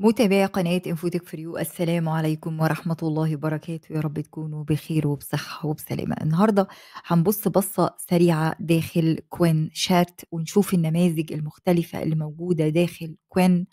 متابعي قناة انفوتك فريو السلام عليكم ورحمة الله وبركاته يا رب تكونوا بخير وبصحة وبسلامة النهاردة هنبص بصة سريعة داخل كوين شارت ونشوف النماذج المختلفة اللي موجودة داخل كوين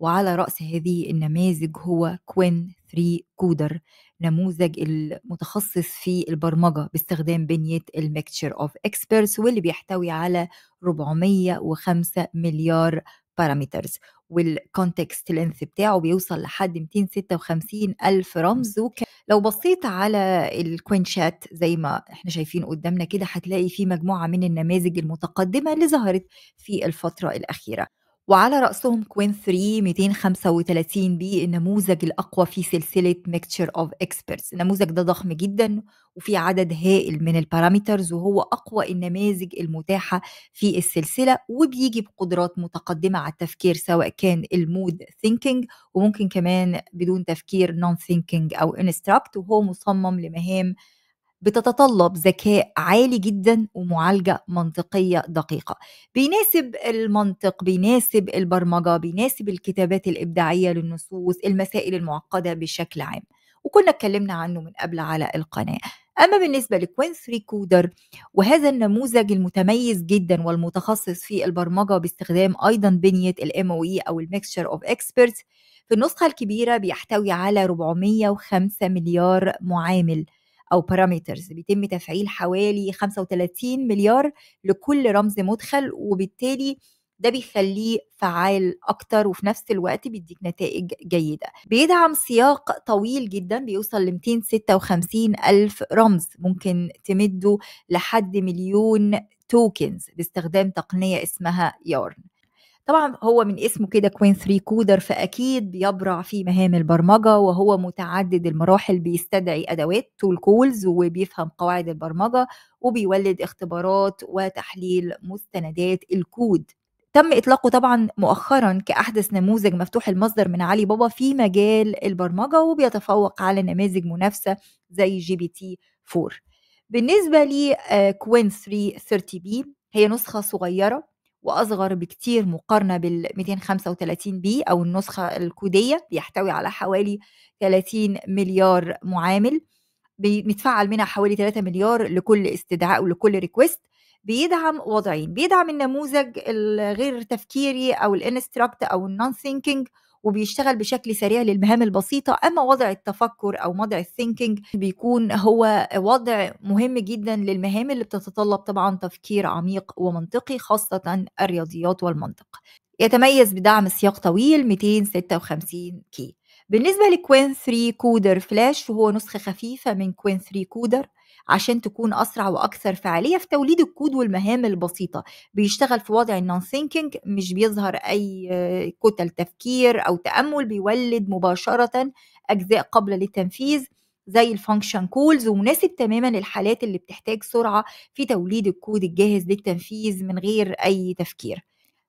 وعلى رأس هذه النماذج هو كوين 3 كودر نموذج المتخصص في البرمجة باستخدام بنية المكتشر اوف اكسبرس واللي بيحتوي على 405 مليار بارامترز والكونتكست لينث بتاعه بيوصل لحد 256 ألف رمز وك... لو بصيت على الكوينشات زي ما احنا شايفين قدامنا كده هتلاقي في مجموعة من النماذج المتقدمة اللي ظهرت في الفترة الأخيرة وعلى رأسهم كوين 3 235 بي النموذج الأقوى في سلسلة ميكتشر أوف إكسبرتس النموذج ده ضخم جدا وفي عدد هائل من البارامترز وهو أقوى النماذج المتاحة في السلسلة وبيجي بقدرات متقدمة على التفكير سواء كان المود ثينكينج وممكن كمان بدون تفكير نون ثينكينج أو انستراكت وهو مصمم لمهام بتتطلب ذكاء عالي جدا ومعالجه منطقيه دقيقه بيناسب المنطق بيناسب البرمجه بيناسب الكتابات الابداعيه للنصوص المسائل المعقده بشكل عام وكنا اتكلمنا عنه من قبل على القناه اما بالنسبه لكوينس ريكودر وهذا النموذج المتميز جدا والمتخصص في البرمجه باستخدام ايضا بنيه الام e او اي او الميكشر اوف اكسبرتس في النسخه الكبيره بيحتوي على 405 مليار معامل او بارامترز بيتم تفعيل حوالي 35 مليار لكل رمز مدخل وبالتالي ده بيخليه فعال اكتر وفي نفس الوقت بيديك نتائج جيده بيدعم سياق طويل جدا بيوصل ل 256 الف رمز ممكن تمده لحد مليون توكنز باستخدام تقنيه اسمها يارن طبعا هو من اسمه كده كوين 3 كودر فاكيد بيبرع في مهام البرمجه وهو متعدد المراحل بيستدعي ادوات تول كولز وبيفهم قواعد البرمجه وبيولد اختبارات وتحليل مستندات الكود تم اطلاقه طبعا مؤخرا كاحدث نموذج مفتوح المصدر من علي بابا في مجال البرمجه وبيتفوق على نماذج منافسه زي جي بي تي 4 بالنسبه لكوين 3 30 بي هي نسخه صغيره واصغر بكتير مقارنه بال 235 بي او النسخه الكوديه بيحتوي على حوالي 30 مليار معامل بنتفعل منها حوالي 3 مليار لكل استدعاء ولكل ريكوست بيدعم وضعين بيدعم النموذج الغير تفكيري او الانستراكت او النون ثينكينج وبيشتغل بشكل سريع للمهام البسيطة أما وضع التفكر أو وضع الثينكينج بيكون هو وضع مهم جدا للمهام اللي بتتطلب طبعا تفكير عميق ومنطقي خاصة الرياضيات والمنطق يتميز بدعم سياق طويل 256 كي بالنسبة لكوين 3 كودر فلاش فهو نسخة خفيفة من كوين 3 كودر عشان تكون أسرع وأكثر فعالية في توليد الكود والمهام البسيطة بيشتغل في وضع النون ثينكينج مش بيظهر أي كتل تفكير أو تأمل بيولد مباشرة أجزاء قابلة للتنفيذ زي الفانكشن كولز ومناسب تماما للحالات اللي بتحتاج سرعة في توليد الكود الجاهز للتنفيذ من غير أي تفكير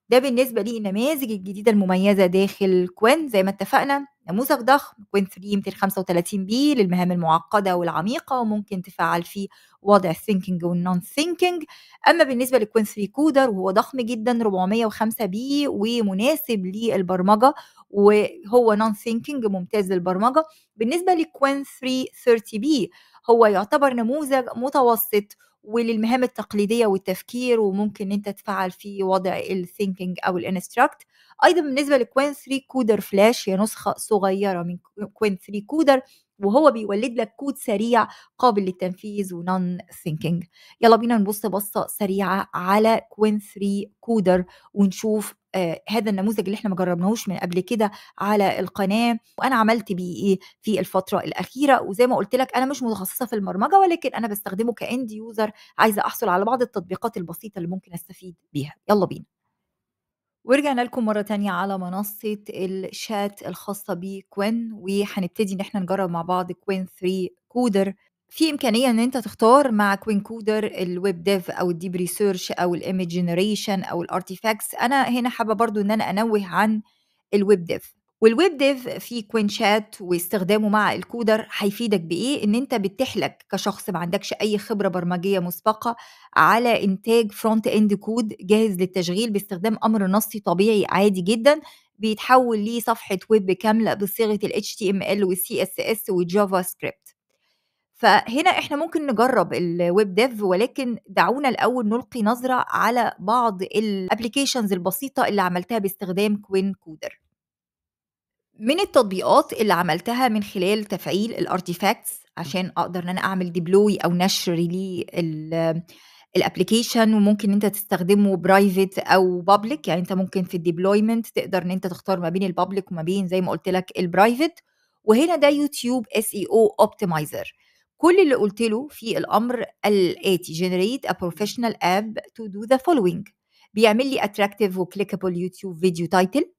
ده بالنسبة للنماذج الجديدة المميزة داخل كوين زي ما اتفقنا نموذج ضخم وين 3 35 بي للمهام المعقده والعميقه وممكن تفعل فيه وضع الثينكينج والنون ثينكينج اما بالنسبه للكوين 3 كودر وهو ضخم جدا 405 بي ومناسب للبرمجه وهو نون ثينكينج ممتاز للبرمجه بالنسبه لكوين 3 30 بي هو يعتبر نموذج متوسط وللمهام التقليديه والتفكير وممكن انت تفعل في وضع الثينكينج او الانستراكت ايضا بالنسبه لكوين 3 كودر فلاش هي نسخه صغيره من كوين 3 كودر وهو بيولد لك كود سريع قابل للتنفيذ ونون ثينكينج يلا بينا نبص بصه سريعه على كوين 3 كودر ونشوف هذا النموذج اللي احنا ما جربناهوش من قبل كده على القناه وانا عملت بيه ايه في الفتره الاخيره وزي ما قلت لك انا مش متخصصه في البرمجه ولكن انا بستخدمه كاند يوزر عايزه احصل على بعض التطبيقات البسيطه اللي ممكن استفيد بيها يلا بينا ورجعنا لكم مرة تانية على منصة الشات الخاصة بكوين وهنبتدي ان احنا نجرب مع بعض كوين 3 كودر في إمكانية إن أنت تختار مع كوين كودر الويب ديف أو الديب ريسيرش أو الإيمج جنريشن أو الأرتيفاكتس أنا هنا حابة برضو إن أنا أنوه عن الويب ديف والويب ديف في كوين شات واستخدامه مع الكودر هيفيدك بايه ان انت بتحلك كشخص ما عندكش اي خبره برمجيه مسبقه على انتاج فرونت اند كود جاهز للتشغيل باستخدام امر نصي طبيعي عادي جدا بيتحول لصفحه ويب كامله بصيغه ال HTML وال CSS والجافا سكريبت فهنا احنا ممكن نجرب الويب ديف ولكن دعونا الاول نلقي نظره على بعض الابلكيشنز البسيطه اللي عملتها باستخدام كوين كودر من التطبيقات اللي عملتها من خلال تفعيل الارتيفاكتس عشان اقدر ان انا اعمل ديبلوي او نشر لي الابلكيشن وممكن انت تستخدمه برايفت او بابليك يعني انت ممكن في الديبلويمنت تقدر ان انت تختار ما بين البابليك وما بين زي ما قلت لك البرايفت وهنا ده يوتيوب اس اي او اوبتمايزر كل اللي قلت له في الامر الاتي generate a professional app to do the following بيعمل لي attractive وكليكابل يوتيوب فيديو تايتل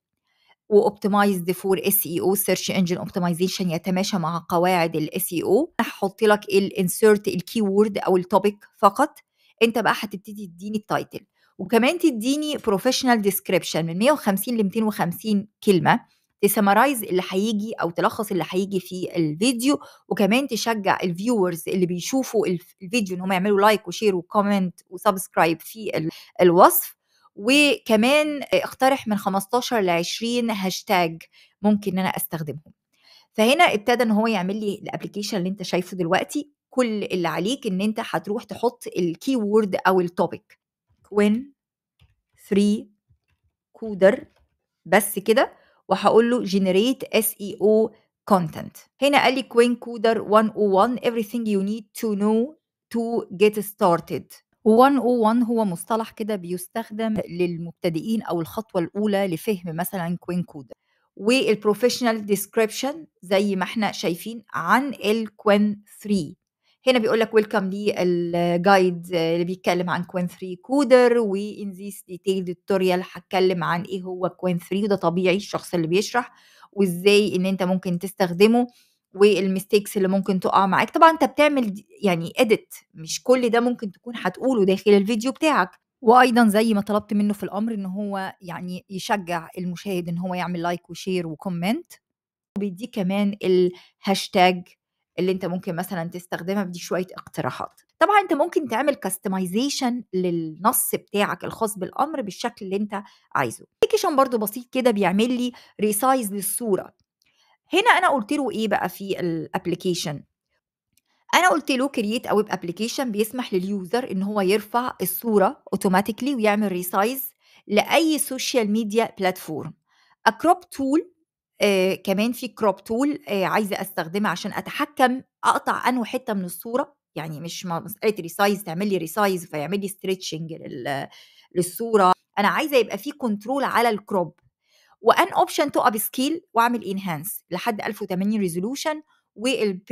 واوبتمايزد فور اس اي او سيرش انجن اوبتمايزيشن يتماشى مع قواعد الاس اي او e هحط لك الانسيرت الكي وورد او التوبيك فقط انت بقى هتبتدي تديني التايتل وكمان تديني بروفيشنال ديسكريبشن من 150 ل 250 كلمه تسمرايز اللي هيجي او تلخص اللي هيجي في الفيديو وكمان تشجع الفيورز اللي بيشوفوا الفيديو ان هم يعملوا لايك وشير وكومنت وسبسكرايب في الوصف وكمان اقترح من 15 ل 20 هاشتاج ممكن ان انا استخدمهم فهنا ابتدى ان هو يعمل لي الابلكيشن اللي انت شايفه دلوقتي كل اللي عليك ان انت هتروح تحط الكي وورد او التوبيك كوين 3 كودر بس كده وهقول له جنريت اي او كونتنت هنا قال لي كوين كودر 101 everything you need to know to get started 101 هو مصطلح كده بيستخدم للمبتدئين او الخطوه الاولى لفهم مثلا كوين كودر والبروفيشنال ديسكريبشن زي ما احنا شايفين عن الكوين 3 هنا بيقول لك ويلكم للجايد اللي بيتكلم عن كوين 3 كودر وان ذيس ديتيل توتوريال هتكلم عن ايه هو كوين 3 وده طبيعي الشخص اللي بيشرح وازاي ان انت ممكن تستخدمه والميستيكس اللي ممكن تقع معاك طبعا انت بتعمل يعني اديت مش كل ده ممكن تكون هتقوله داخل الفيديو بتاعك وايضا زي ما طلبت منه في الامر ان هو يعني يشجع المشاهد ان هو يعمل لايك وشير وكومنت وبيديه كمان الهاشتاج اللي انت ممكن مثلا تستخدمها بدي شويه اقتراحات طبعا انت ممكن تعمل كاستمايزيشن للنص بتاعك الخاص بالامر بالشكل اللي انت عايزه ابلكيشن برضو بسيط كده بيعمل لي ريسايز للصوره هنا انا قلت له ايه بقى في الابلكيشن انا قلت له كرييت او ابلكيشن بيسمح لليوزر ان هو يرفع الصوره اوتوماتيكلي ويعمل ريسايز لاي سوشيال ميديا بلاتفورم اكروب تول آه كمان في كروب تول آه عايزه استخدمها عشان اتحكم اقطع انه حته من الصوره يعني مش مساله ريسايز تعمل لي ريسايز فيعمل لي ستريتشنج للصوره انا عايزه يبقى في كنترول على الكروب وان اوبشن تو اب سكيل واعمل انهانس لحد 1080 ريزولوشن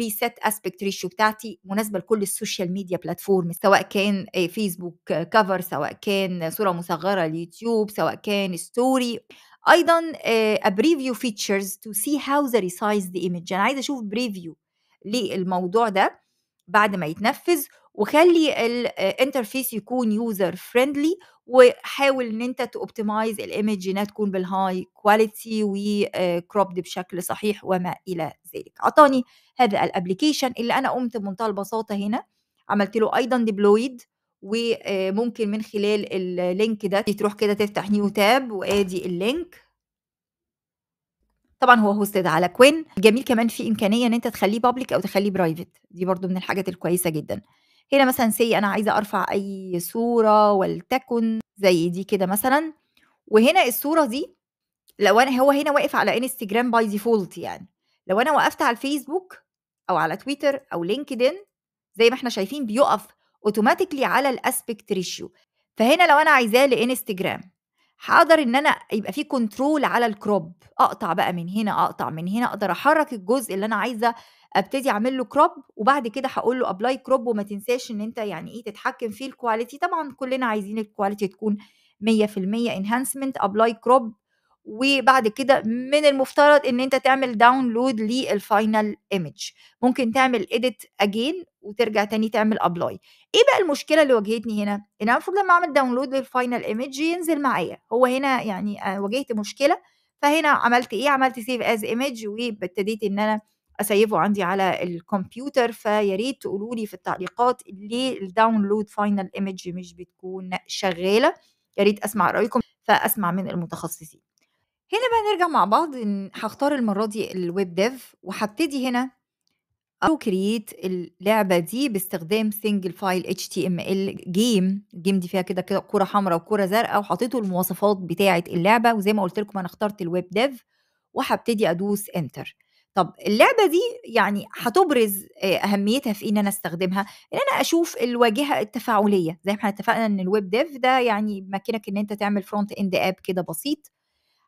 سيت اسبكت ريشيو بتاعتي مناسبه لكل السوشيال ميديا بلاتفورم سواء كان فيسبوك كفر سواء كان صوره مصغره ليوتيوب سواء كان ستوري ايضا آه، a preview features to see how the ذا image انا عايزه اشوف بريفيو للموضوع ده بعد ما يتنفذ وخلي الانترفيس آه، يكون يوزر فريندلي وحاول ان انت توبتمايز الايمج انها تكون بالهاي كواليتي وكروبد بشكل صحيح وما الى ذلك اعطاني هذا الابلكيشن اللي انا قمت بمنتهى البساطه هنا عملت له ايضا ديبلويد وممكن آه، من خلال اللينك ده تروح كده تفتح نيو تاب وادي اللينك طبعا هو هوستد على كوين الجميل كمان في امكانيه ان انت تخليه بابليك او تخليه برايفت دي برضو من الحاجات الكويسه جدا هنا مثلا سي انا عايزه ارفع اي صوره ولتكن زي دي كده مثلا وهنا الصوره دي لو انا هو هنا واقف على انستجرام باي ديفولت يعني لو انا وقفت على الفيسبوك او على تويتر او لينكدين زي ما احنا شايفين بيقف اوتوماتيكلي على الاسبكت ريشيو فهنا لو انا عايزاه لانستجرام هقدر ان انا يبقى في كنترول على الكروب اقطع بقى من هنا اقطع من هنا اقدر احرك الجزء اللي انا عايزه ابتدي اعمل له كروب وبعد كده هقول له ابلاي كروب وما تنساش ان انت يعني ايه تتحكم في الكواليتي طبعا كلنا عايزين الكواليتي تكون 100% انهانسمنت ابلاي كروب وبعد كده من المفترض ان انت تعمل داونلود للفاينل ايمج ممكن تعمل اديت اجين وترجع تاني تعمل ابلاي ايه بقى المشكله اللي واجهتني هنا ان انا المفروض لما اعمل داونلود للفاينل ايمج ينزل معايا هو هنا يعني واجهت مشكله فهنا عملت ايه عملت سيف از ايمج وابتديت ان انا اسيفه عندي على الكمبيوتر فيا ريت تقولوا لي في التعليقات ليه الداونلود فاينل ايمج مش بتكون شغاله يا ريت اسمع رايكم فاسمع من المتخصصين هنا بقى نرجع مع بعض هختار المره دي الويب ديف وهبتدي هنا أو كرييت اللعبة دي باستخدام سنجل فايل اتش تي ام ال جيم الجيم دي فيها كده كده كورة حمراء وكوره زرقاء وحطيته المواصفات بتاعة اللعبة وزي ما قلت لكم أنا اخترت الويب ديف وهبتدي أدوس انتر طب اللعبه دي يعني هتبرز آه، اهميتها في إيه ان انا استخدمها ان انا اشوف الواجهه التفاعليه زي ما احنا اتفقنا ان الويب ديف ده يعني مكنك ان انت تعمل فرونت اند اب كده بسيط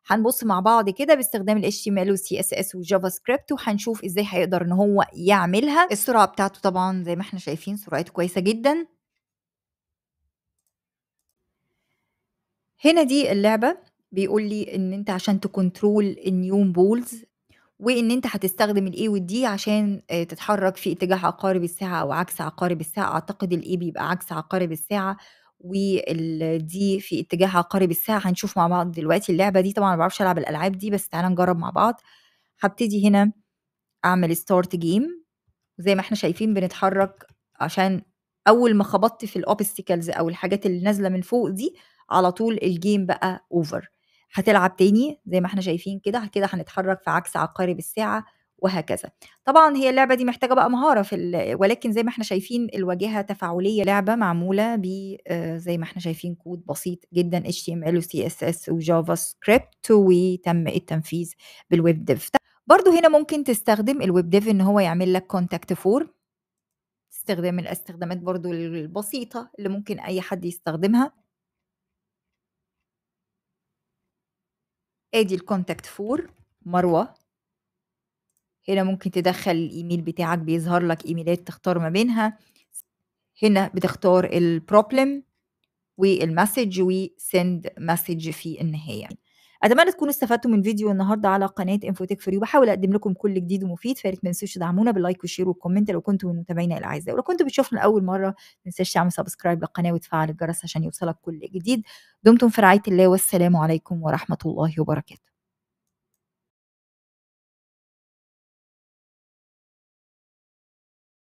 هنبص مع بعض كده باستخدام ال HTML و CSS والجافا سكريبت وهنشوف ازاي هيقدر ان هو يعملها السرعه بتاعته طبعا زي ما احنا شايفين سرعته كويسه جدا هنا دي اللعبه بيقول لي ان انت عشان تكنترول النيوم بولز وان انت هتستخدم الاي والدي عشان آه، تتحرك في اتجاه عقارب الساعه او عكس عقارب الساعه اعتقد الاي بيبقى عكس عقارب الساعه ودي في اتجاه عقارب الساعة، هنشوف مع بعض دلوقتي اللعبة دي، طبعًا أنا ما ألعب الألعاب دي، بس تعالى نجرّب مع بعض. هبتدي هنا أعمل ستارت جيم زي ما إحنا شايفين بنتحرّك عشان أول ما خبطت في الاوبستكلز أو الحاجات اللي نازلة من فوق دي، على طول الجيم بقى اوفر هتلعب تاني زي ما إحنا شايفين كده، كده هنتحرّك في عكس عقارب الساعة. وهكذا طبعا هي اللعبه دي محتاجه بقى مهاره في ولكن زي ما احنا شايفين الواجهه تفاعليه لعبه معموله ب آه، زي ما احنا شايفين كود بسيط جدا HTML و CSS وجافا سكريبت وتم التنفيذ بالويب ديف برضو هنا ممكن تستخدم الويب ديف ان هو يعمل لك كونتاكت فور استخدام الاستخدامات برضو البسيطه اللي ممكن اي حد يستخدمها ادي الكونتاكت فور مروه هنا ممكن تدخل الإيميل بتاعك بيظهر لك إيميلات تختار ما بينها هنا بتختار البروبلم والمسج وسند مسج في النهايه اتمنى تكونوا استفدتوا من فيديو النهارده على قناه انفوتك فري بحاول اقدم لكم كل جديد ومفيد فيا ريت ما تنسوش تدعمونا باللايك والشير والكومنت لو كنتم من متابعينا الاعزاء ولو كنتوا بتشوفنا لاول مره ما تنساش تعمل سبسكرايب للقناه وتفعل الجرس عشان يوصلك كل جديد دمتم في رعايه الله والسلام عليكم ورحمه الله وبركاته